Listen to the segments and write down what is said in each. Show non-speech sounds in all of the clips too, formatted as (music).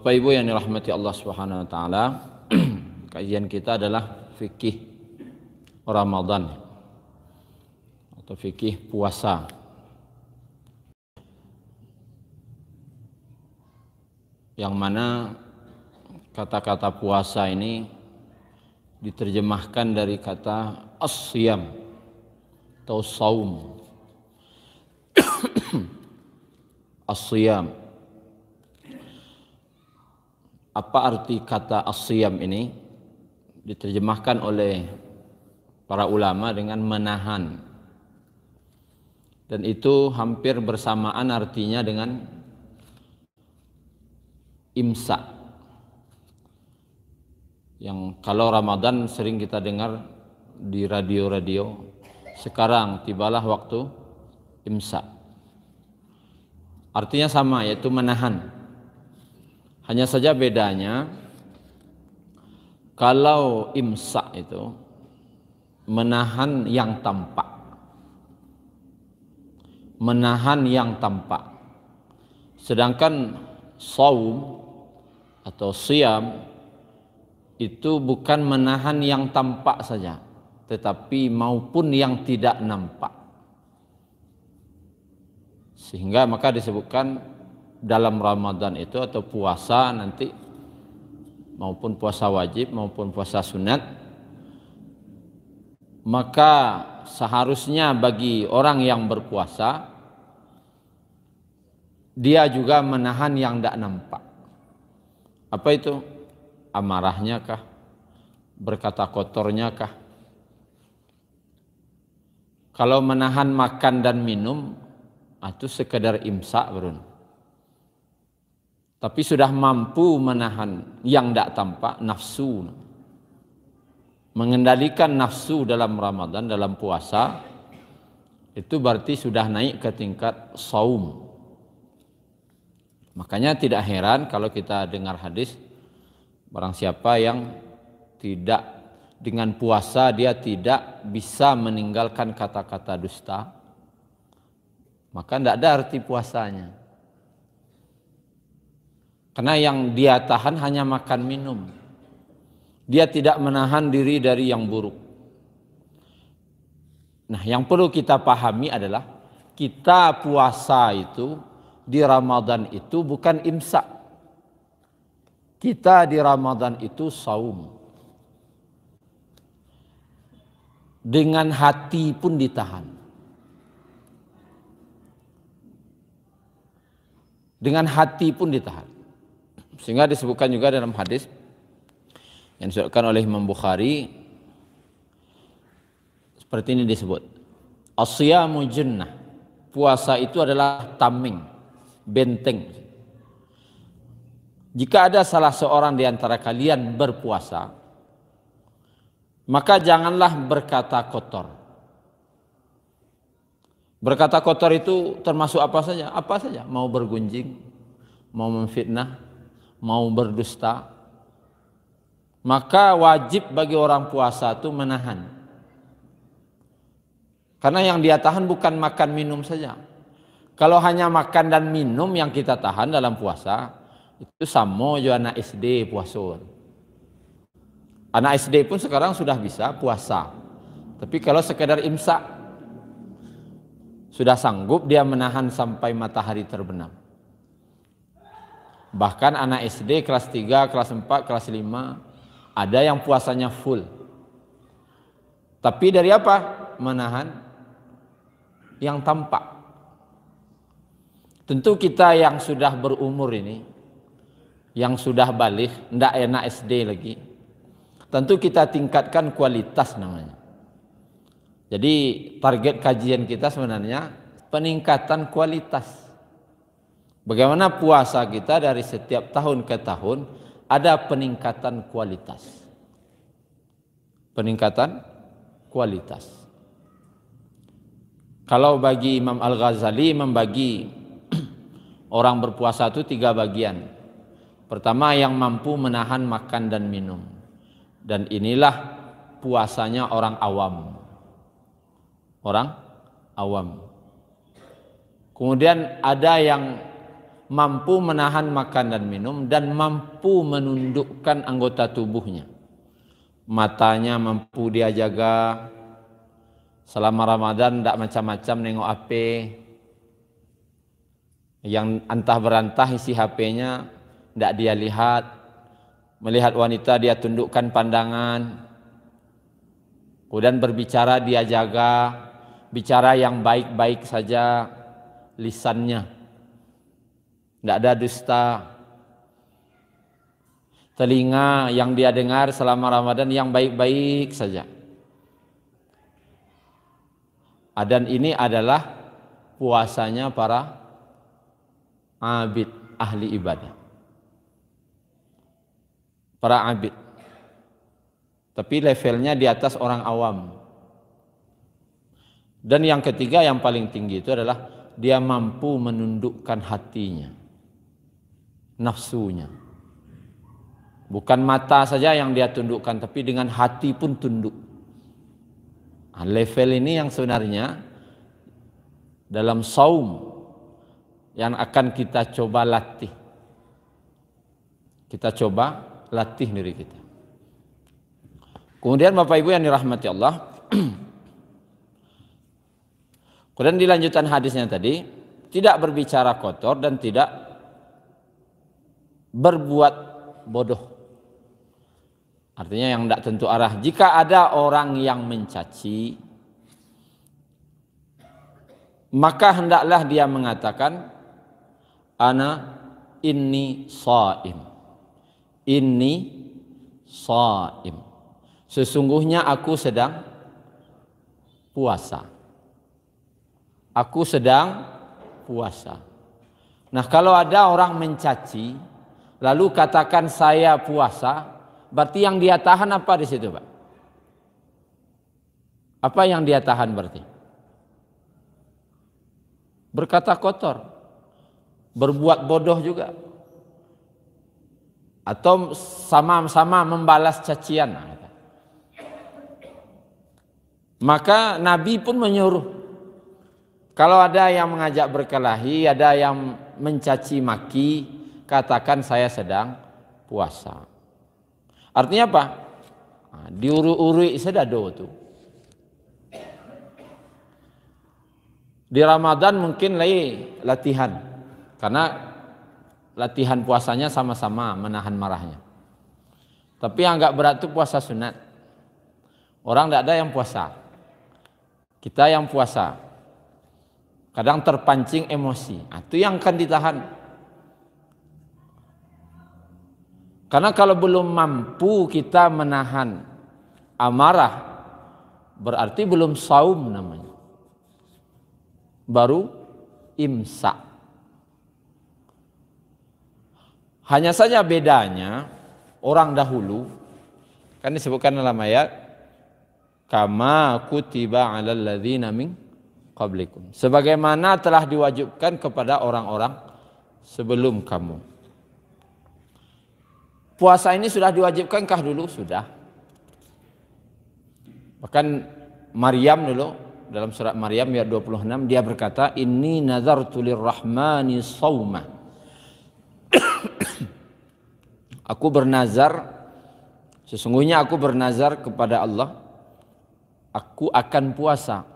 Bapak Ibu yang dirahmati Allah Subhanahu wa taala, (clears throat) kajian kita adalah fikih Ramadan atau fikih puasa. Yang mana kata-kata puasa ini diterjemahkan dari kata asyam atau saum. (clears throat) asyam apa arti kata asyam ini diterjemahkan oleh para ulama dengan menahan dan itu hampir bersamaan artinya dengan imsak yang kalau Ramadan sering kita dengar di radio-radio sekarang tibalah waktu imsak artinya sama yaitu menahan hanya saja bedanya kalau imsak itu menahan yang tampak. Menahan yang tampak. Sedangkan saum atau siam itu bukan menahan yang tampak saja, tetapi maupun yang tidak nampak. Sehingga maka disebutkan dalam Ramadan itu atau puasa nanti maupun puasa wajib maupun puasa sunat maka seharusnya bagi orang yang berpuasa dia juga menahan yang tidak nampak apa itu amarahnya kah berkata kotornya kah kalau menahan makan dan minum ah, itu sekedar imsak beruntung tapi sudah mampu menahan yang tidak tampak nafsu mengendalikan nafsu dalam Ramadan dalam puasa itu berarti sudah naik ke tingkat saum makanya tidak heran kalau kita dengar hadis barang siapa yang tidak dengan puasa dia tidak bisa meninggalkan kata-kata dusta maka tidak ada arti puasanya karena yang dia tahan hanya makan minum. Dia tidak menahan diri dari yang buruk. Nah, yang perlu kita pahami adalah kita puasa itu di Ramadan itu bukan imsak. Kita di Ramadan itu saum. Dengan hati pun ditahan. Dengan hati pun ditahan. Sehingga disebutkan juga dalam hadis yang disebutkan oleh Imam Bukhari seperti ini disebut. Asyamu jannah. Puasa itu adalah taming, benteng. Jika ada salah seorang di antara kalian berpuasa, maka janganlah berkata kotor. Berkata kotor itu termasuk apa saja? Apa saja? Mau bergunjing, mau memfitnah, mau berdusta, maka wajib bagi orang puasa itu menahan. Karena yang dia tahan bukan makan minum saja. Kalau hanya makan dan minum yang kita tahan dalam puasa, itu sama juga anak SD puasa Anak SD pun sekarang sudah bisa puasa. Tapi kalau sekedar imsak, sudah sanggup dia menahan sampai matahari terbenam. Bahkan anak SD kelas 3, kelas 4, kelas 5 ada yang puasanya full. Tapi dari apa? Menahan yang tampak. Tentu kita yang sudah berumur ini, yang sudah balik, tidak enak SD lagi. Tentu kita tingkatkan kualitas namanya. Jadi target kajian kita sebenarnya peningkatan kualitas Bagaimana puasa kita dari setiap tahun ke tahun ada peningkatan kualitas. Peningkatan kualitas. Kalau bagi Imam Al-Ghazali membagi (clears throat) orang berpuasa itu tiga bagian. Pertama yang mampu menahan makan dan minum. Dan inilah puasanya orang awam. Orang awam. Kemudian ada yang mampu menahan makan dan minum dan mampu menundukkan anggota tubuhnya. Matanya mampu dia jaga. Selama Ramadan tidak macam-macam nengok HP. Yang antah berantah isi HP-nya tidak dia lihat. Melihat wanita dia tundukkan pandangan. Kemudian berbicara dia jaga. Bicara yang baik-baik saja lisannya tidak ada dusta. Telinga yang dia dengar selama Ramadan yang baik-baik saja. Adan ini adalah puasanya para abid, ahli ibadah. Para abid. Tapi levelnya di atas orang awam. Dan yang ketiga yang paling tinggi itu adalah dia mampu menundukkan hatinya nafsunya. Bukan mata saja yang dia tundukkan, tapi dengan hati pun tunduk. Nah, level ini yang sebenarnya dalam saum yang akan kita coba latih. Kita coba latih diri kita. Kemudian Bapak Ibu yang dirahmati Allah, (clears throat) Kemudian di hadisnya tadi, tidak berbicara kotor dan tidak berbuat bodoh. Artinya yang tidak tentu arah. Jika ada orang yang mencaci, maka hendaklah dia mengatakan, Ana ini saim. ini saim. Sesungguhnya aku sedang puasa. Aku sedang puasa. Nah kalau ada orang mencaci, lalu katakan saya puasa, berarti yang dia tahan apa di situ, Pak? Apa yang dia tahan berarti? Berkata kotor, berbuat bodoh juga. Atau sama-sama membalas cacian. Maka Nabi pun menyuruh kalau ada yang mengajak berkelahi, ada yang mencaci maki, katakan saya sedang puasa. Artinya apa? Nah, diurui sudah sedado itu Di Ramadan mungkin lagi latihan. Karena latihan puasanya sama-sama menahan marahnya. Tapi yang agak berat itu puasa sunat. Orang tidak ada yang puasa. Kita yang puasa. Kadang terpancing emosi. Nah, itu yang akan ditahan. Karena kalau belum mampu kita menahan amarah, berarti belum saum namanya. Baru imsak. Hanya saja bedanya orang dahulu kan disebutkan dalam ayat kama kutiba ala ladzina min qablikum sebagaimana telah diwajibkan kepada orang-orang sebelum kamu puasa ini sudah diwajibkan kah dulu? Sudah. Bahkan Maryam dulu dalam surat Maryam ayat 26 dia berkata inni nazartu lirrahmani sauma (coughs) Aku bernazar sesungguhnya aku bernazar kepada Allah aku akan puasa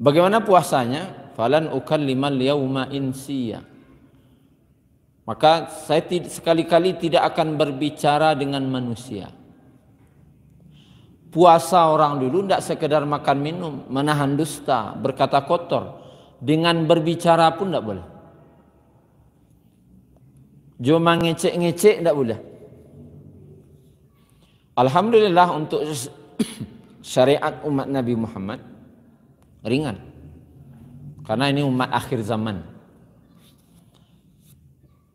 Bagaimana puasanya? Falan lima yauma insiyah. Maka saya sekali-kali tidak akan berbicara dengan manusia. Puasa orang dulu tidak sekedar makan minum, menahan dusta, berkata kotor. Dengan berbicara pun tidak boleh. Cuma ngecek-ngecek tidak boleh. Alhamdulillah untuk (clears throat) syariat umat Nabi Muhammad ringan. Karena ini umat akhir zaman.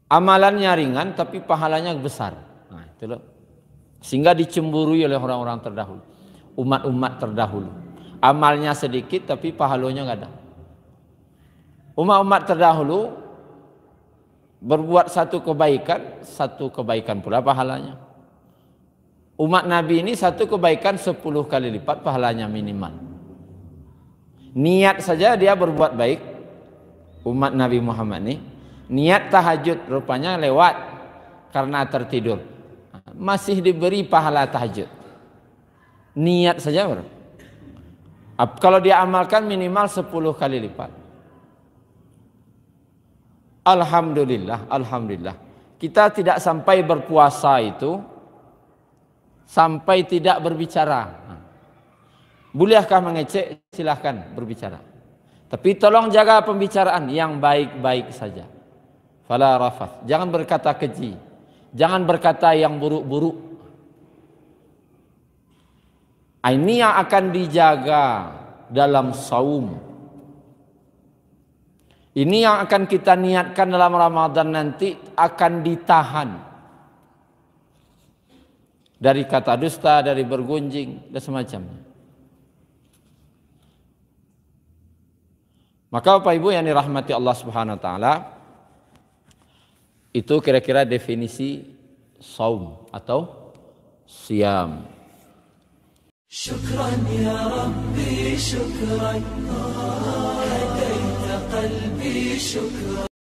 Amalannya ringan tapi pahalanya besar. Nah, itu loh. Sehingga dicemburui oleh orang-orang terdahulu. Umat-umat terdahulu. Amalnya sedikit tapi pahalanya nggak ada. Umat-umat terdahulu berbuat satu kebaikan, satu kebaikan pula pahalanya. Umat Nabi ini satu kebaikan sepuluh kali lipat pahalanya minimal. Niat saja dia berbuat baik. Umat Nabi Muhammad ini niat tahajud rupanya lewat karena tertidur masih diberi pahala tahajud niat saja bro. kalau dia amalkan minimal 10 kali lipat Alhamdulillah Alhamdulillah kita tidak sampai berpuasa itu sampai tidak berbicara Bolehkah mengecek? Silahkan berbicara. Tapi tolong jaga pembicaraan yang baik-baik saja. Fala rafat. Jangan berkata keji. Jangan berkata yang buruk-buruk. Ah, ini yang akan dijaga dalam saum. Ini yang akan kita niatkan dalam Ramadan nanti akan ditahan. Dari kata dusta, dari bergunjing, dan semacamnya. Maka Bapak Ibu yang dirahmati Allah Subhanahu wa taala, itu kira-kira definisi saum atau siam.